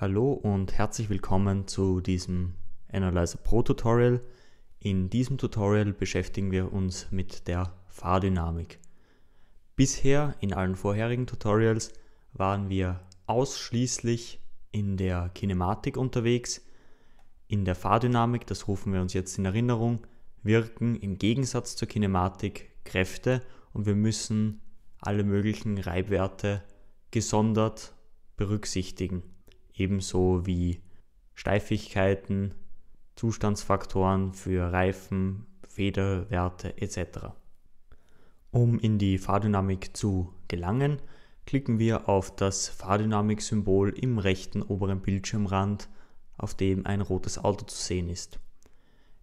Hallo und herzlich willkommen zu diesem Analyzer Pro Tutorial. In diesem Tutorial beschäftigen wir uns mit der Fahrdynamik. Bisher in allen vorherigen Tutorials waren wir ausschließlich in der Kinematik unterwegs. In der Fahrdynamik, das rufen wir uns jetzt in Erinnerung, wirken im Gegensatz zur Kinematik Kräfte und wir müssen alle möglichen Reibwerte gesondert berücksichtigen ebenso wie Steifigkeiten, Zustandsfaktoren für Reifen, Federwerte etc. Um in die Fahrdynamik zu gelangen, klicken wir auf das Fahrdynamik-Symbol im rechten oberen Bildschirmrand, auf dem ein rotes Auto zu sehen ist.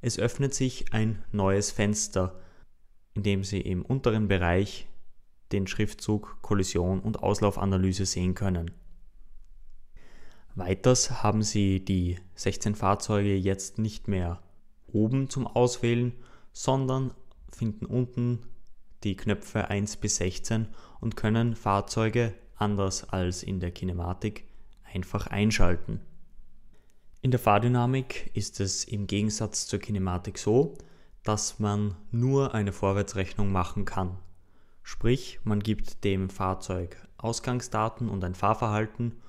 Es öffnet sich ein neues Fenster, in dem Sie im unteren Bereich den Schriftzug Kollision und Auslaufanalyse sehen können. Weiters haben sie die 16 Fahrzeuge jetzt nicht mehr oben zum Auswählen, sondern finden unten die Knöpfe 1 bis 16 und können Fahrzeuge anders als in der Kinematik einfach einschalten. In der Fahrdynamik ist es im Gegensatz zur Kinematik so, dass man nur eine Vorwärtsrechnung machen kann. Sprich, man gibt dem Fahrzeug Ausgangsdaten und ein Fahrverhalten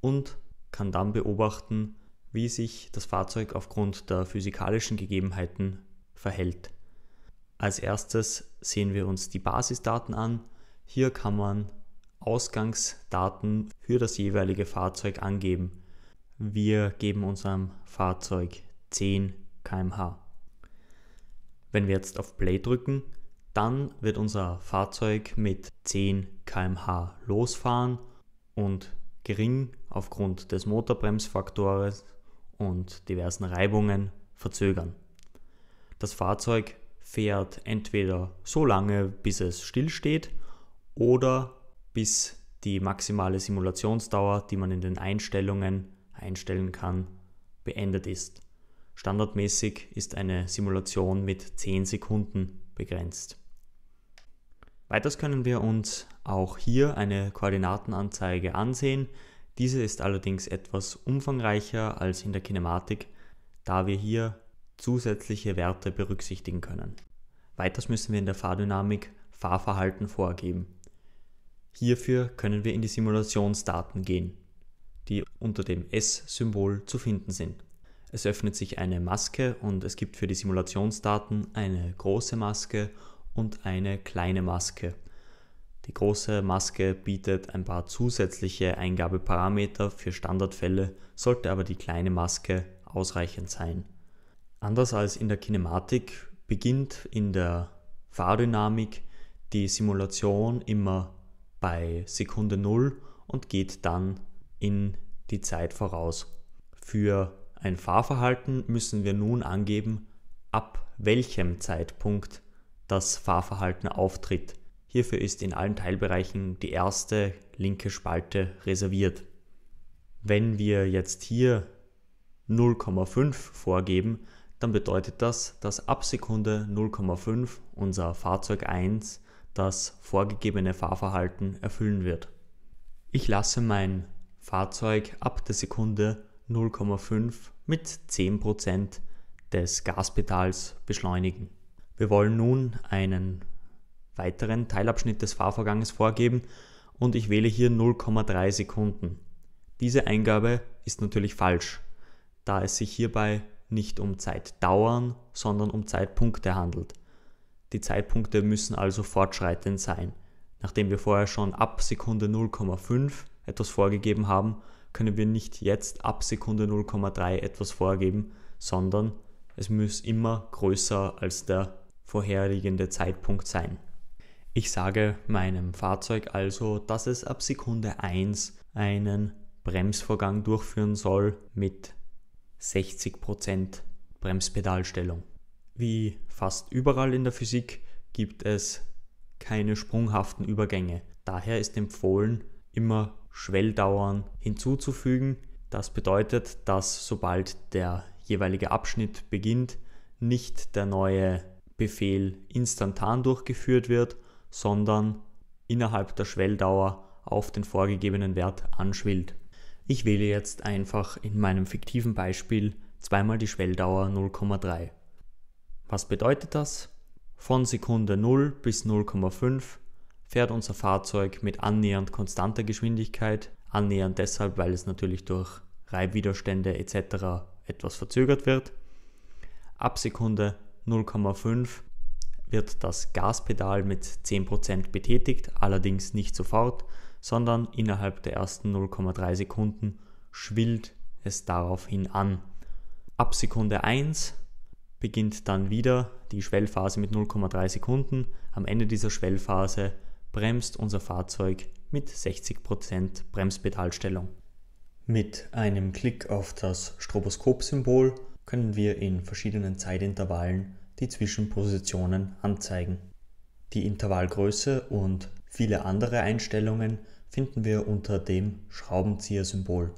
und kann dann beobachten, wie sich das Fahrzeug aufgrund der physikalischen Gegebenheiten verhält. Als erstes sehen wir uns die Basisdaten an. Hier kann man Ausgangsdaten für das jeweilige Fahrzeug angeben. Wir geben unserem Fahrzeug 10 km/h. Wenn wir jetzt auf Play drücken, dann wird unser Fahrzeug mit 10 km/h losfahren und gering aufgrund des Motorbremsfaktores und diversen Reibungen verzögern. Das Fahrzeug fährt entweder so lange, bis es stillsteht oder bis die maximale Simulationsdauer, die man in den Einstellungen einstellen kann, beendet ist. Standardmäßig ist eine Simulation mit 10 Sekunden begrenzt. Weiters können wir uns auch hier eine Koordinatenanzeige ansehen. Diese ist allerdings etwas umfangreicher als in der Kinematik, da wir hier zusätzliche Werte berücksichtigen können. Weiters müssen wir in der Fahrdynamik Fahrverhalten vorgeben. Hierfür können wir in die Simulationsdaten gehen, die unter dem S-Symbol zu finden sind. Es öffnet sich eine Maske und es gibt für die Simulationsdaten eine große Maske und eine kleine Maske. Die große Maske bietet ein paar zusätzliche Eingabeparameter für Standardfälle, sollte aber die kleine Maske ausreichend sein. Anders als in der Kinematik beginnt in der Fahrdynamik die Simulation immer bei Sekunde 0 und geht dann in die Zeit voraus. Für ein Fahrverhalten müssen wir nun angeben, ab welchem Zeitpunkt das Fahrverhalten auftritt. Hierfür ist in allen Teilbereichen die erste linke Spalte reserviert. Wenn wir jetzt hier 0,5 vorgeben, dann bedeutet das, dass ab Sekunde 0,5 unser Fahrzeug 1 das vorgegebene Fahrverhalten erfüllen wird. Ich lasse mein Fahrzeug ab der Sekunde 0,5 mit 10% des Gaspedals beschleunigen. Wir wollen nun einen weiteren Teilabschnitt des Fahrvorganges vorgeben und ich wähle hier 0,3 Sekunden. Diese Eingabe ist natürlich falsch, da es sich hierbei nicht um Zeitdauern, sondern um Zeitpunkte handelt. Die Zeitpunkte müssen also fortschreitend sein. Nachdem wir vorher schon ab Sekunde 0,5 etwas vorgegeben haben, können wir nicht jetzt ab Sekunde 0,3 etwas vorgeben, sondern es muss immer größer als der vorherliegende Zeitpunkt sein. Ich sage meinem Fahrzeug also, dass es ab Sekunde 1 einen Bremsvorgang durchführen soll mit 60% Bremspedalstellung. Wie fast überall in der Physik gibt es keine sprunghaften Übergänge. Daher ist empfohlen, immer Schwelldauern hinzuzufügen. Das bedeutet, dass sobald der jeweilige Abschnitt beginnt, nicht der neue Befehl instantan durchgeführt wird, sondern innerhalb der Schwelldauer auf den vorgegebenen Wert anschwillt. Ich wähle jetzt einfach in meinem fiktiven Beispiel zweimal die Schwelldauer 0,3. Was bedeutet das? Von Sekunde 0 bis 0,5 fährt unser Fahrzeug mit annähernd konstanter Geschwindigkeit, annähernd deshalb, weil es natürlich durch Reibwiderstände etc. etwas verzögert wird. Ab Sekunde 0,5 wird das Gaspedal mit 10% betätigt, allerdings nicht sofort, sondern innerhalb der ersten 0,3 Sekunden schwillt es daraufhin an. Ab Sekunde 1 beginnt dann wieder die Schwellphase mit 0,3 Sekunden. Am Ende dieser Schwellphase bremst unser Fahrzeug mit 60% Bremspedalstellung. Mit einem Klick auf das Stroboskop-Symbol können wir in verschiedenen Zeitintervallen die Zwischenpositionen anzeigen. Die Intervallgröße und viele andere Einstellungen finden wir unter dem Schraubenzieher-Symbol.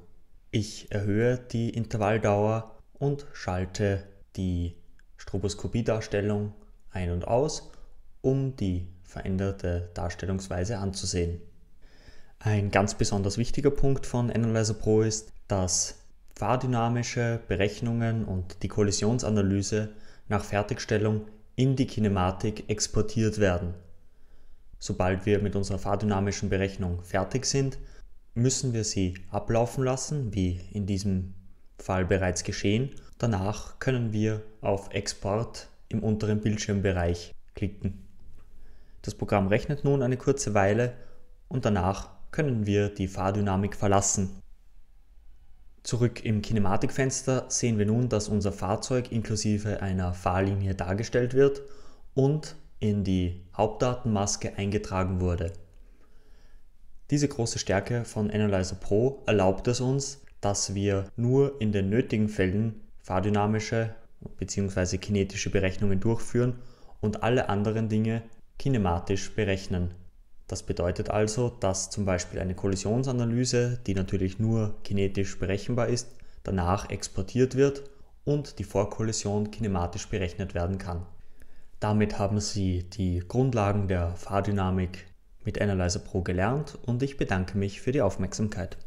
Ich erhöhe die Intervalldauer und schalte die Stroboskopiedarstellung ein und aus, um die veränderte Darstellungsweise anzusehen. Ein ganz besonders wichtiger Punkt von Analyzer Pro ist, dass fahrdynamische Berechnungen und die Kollisionsanalyse nach Fertigstellung in die Kinematik exportiert werden. Sobald wir mit unserer fahrdynamischen Berechnung fertig sind, müssen wir sie ablaufen lassen, wie in diesem Fall bereits geschehen. Danach können wir auf Export im unteren Bildschirmbereich klicken. Das Programm rechnet nun eine kurze Weile und danach können wir die Fahrdynamik verlassen. Zurück im Kinematikfenster sehen wir nun, dass unser Fahrzeug inklusive einer Fahrlinie dargestellt wird und in die Hauptdatenmaske eingetragen wurde. Diese große Stärke von Analyzer Pro erlaubt es uns, dass wir nur in den nötigen Fällen fahrdynamische bzw. kinetische Berechnungen durchführen und alle anderen Dinge kinematisch berechnen. Das bedeutet also, dass zum Beispiel eine Kollisionsanalyse, die natürlich nur kinetisch berechenbar ist, danach exportiert wird und die Vorkollision kinematisch berechnet werden kann. Damit haben Sie die Grundlagen der Fahrdynamik mit Analyzer Pro gelernt und ich bedanke mich für die Aufmerksamkeit.